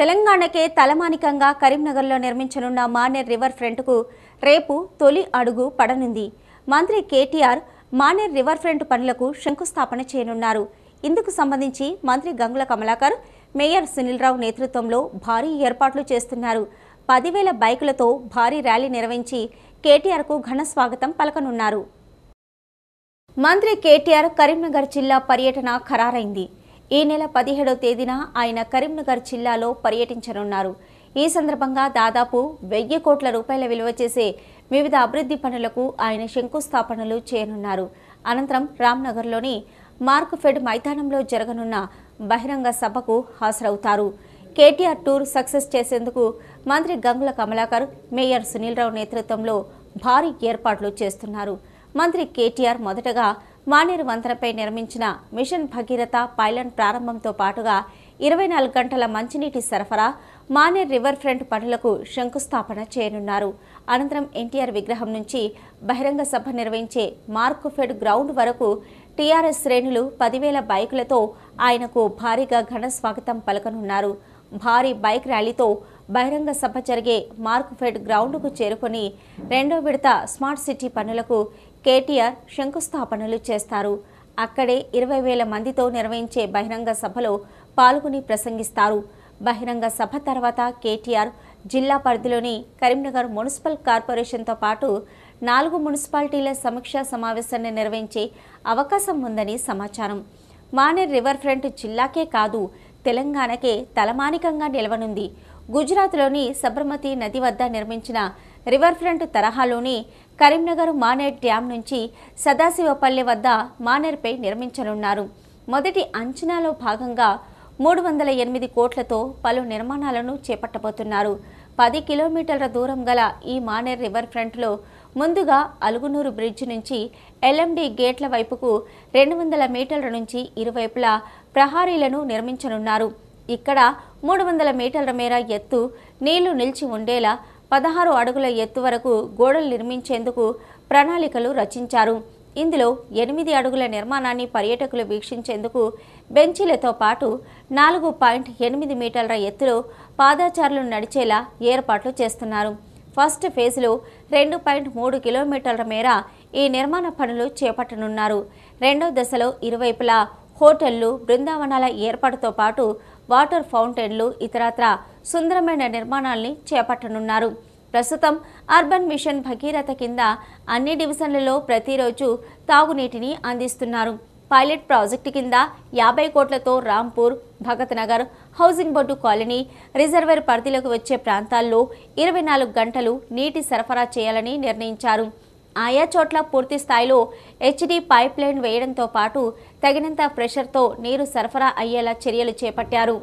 తెలంగాణకే తలమానికంగా కరీంనగర్లో నిర్మించనున్న మానేర్ రివర్ ఫ్రంట్కు రేపు తొలి అడుగు పడనుంది మంత్రి కేటీఆర్ మానేర్ రివర్ ఫ్రంట్ పనులకు శంకుస్థాపన చేయనున్నారు ఇందుకు సంబంధించి మంత్రి గంగుల కమలాకర్ మేయర్ సునీల్రావు నేతృత్వంలో భారీ ఏర్పాట్లు చేస్తున్నారు పదివేల బైకులతో భారీ ర్యాలీ నిర్వహించి కేటీఆర్కు ఘన స్వాగతం పలకనున్నారు మంత్రి కేటీఆర్ కరీంనగర్ జిల్లా పర్యటన ఖరారైంది ఈ నెల పదిహేడో తేదీన ఆయన కరీంనగర్ జిల్లాలో పర్యటించనున్నారు ఈ సందర్భంగా దాదాపు వెయ్యి కోట్ల రూపాయల విలువ చేసే వివిధ అభివృద్ధి పనులకు ఆయన శంకుస్థాపనలు చేయనున్నారు అనంతరం రామ్నగర్లోని మార్క్ఫెడ్ మైదానంలో జరగనున్న బహిరంగ సభకు హాజరవుతారు కేటీఆర్ టూర్ సక్సెస్ చేసేందుకు మంత్రి గంగుల కమలాకర్ మేయర్ సునీల్ రావు నేతృత్వంలో భారీ ఏర్పాట్లు చేస్తున్నారు మంత్రి కేటీఆర్ మొదటగా మానేరు వంతెనపై నిర్మించిన మిషన్ భగీరథ పైలట్ ప్రారంభంతో పాటుగా ఇరవై నాలుగు గంటల మంచినీటి సరఫరా మానేర్ రివర్ ఫ్రంట్ పనులకు శంకుస్థాపన చేయనున్నారు అనంతరం ఎన్టీఆర్ విగ్రహం నుంచి బహిరంగ సభ నిర్వహించే మార్కుఫెడ్ గ్రౌండ్ వరకు టీఆర్ఎస్ శ్రేణులు పదివేల బైకులతో ఆయనకు భారీగా ఘన స్వాగతం పలకనున్నారు భారీ బైక్ ర్యాలీతో బహిరంగ సభ జరిగే మార్క్ఫెడ్ గ్రౌండ్కు చేరుకొని రెండో విడత స్మార్ట్ సిటీ పనులకు కేటీఆర్ శంకుస్థాపనలు చేస్తారు అక్కడే ఇరవై వేల మందితో నిర్వహించే బహిరంగ సభలో పాల్గొని ప్రసంగిస్తారు బహిరంగ సభ తర్వాత కేటీఆర్ జిల్లా పరిధిలోని కరీంనగర్ మున్సిపల్ కార్పొరేషన్తో పాటు నాలుగు మున్సిపాలిటీల సమీక్షా సమావేశాన్ని నిర్వహించే అవకాశం ఉందని సమాచారం మానేర్ రివర్ ఫ్రంట్ జిల్లాకే కాదు తెలంగాణకే తలమానికంగా నిలవనుంది గుజరాత్లోని సబర్మతి నది వద్ద నిర్మించిన రివర్ ఫ్రంట్ తరహాలోని కరీంనగర్ మానేర్ డ్యాం నుంచి సదాశివపల్లి వద్ద మానేర్పై నిర్మించనున్నారు మొదటి అంచనాలో భాగంగా మూడు వందల ఎనిమిది కోట్లతో పలు నిర్మాణాలను చేపట్టబోతున్నారు పది కిలోమీటర్ల దూరం గల ఈ మానేర్ రివర్ ఫ్రంట్లో ముందుగా అలుగునూరు బ్రిడ్జ్ నుంచి ఎల్ఎండి గేట్ల వైపుకు రెండు వందల మీటర్ల నుంచి ఇరువైపులా ప్రహారీలను నిర్మించనున్నారు ఇక్కడ మూడు వందల మీటర్ల మేర ఎత్తు నీళ్లు నిలిచి ఉండేలా పదహారు అడుగుల ఎత్తు వరకు గోడలు నిర్మించేందుకు ప్రణాళికలు రచించారు ఇందులో ఎనిమిది అడుగుల నిర్మాణాన్ని పర్యాటకులు వీక్షించేందుకు బెంచీలతో పాటు నాలుగు పాయింట్ ఎనిమిది మీటర్ల ఎత్తులో పాదాచారులు నడిచేలా ఏర్పాట్లు చేస్తున్నారు ఫస్ట్ ఫేజ్లో రెండు పాయింట్ మూడు కిలోమీటర్ల మేర ఈ నిర్మాణ పనులు చేపట్టనున్నారు రెండో దశలో ఇరువైపులా హోటళ్లు బృందావనాల ఏర్పాటుతో పాటు వాటర్ ఫౌంటైన్లు ఇతరత్ర సుందరమైన నిర్మాణాల్ని చేపట్టనున్నారు ప్రస్తుతం అర్బన్ మిషన్ భగీరథ కింద అన్ని డివిజన్లలో ప్రతిరోజు తాగునీటిని అందిస్తున్నారు పైలట్ ప్రాజెక్టు కింద యాభై కోట్లతో Rampur Bhagat Nagar housing board colony reservoir పరిధిలోకి వచ్చే ప్రాంతాల్లో ఇరవై నాలుగు గంటలు నీటి సరఫరా చేయాలని నిర్ణయించారు ఆయా చోట్ల పూర్తి స్థాయిలో హెచ్డి పైప్ లైన్ వేయడంతో పాటు తగినంత ప్రెషర్తో నీరు సరఫరా అయ్యేలా చర్యలు చేపట్టారు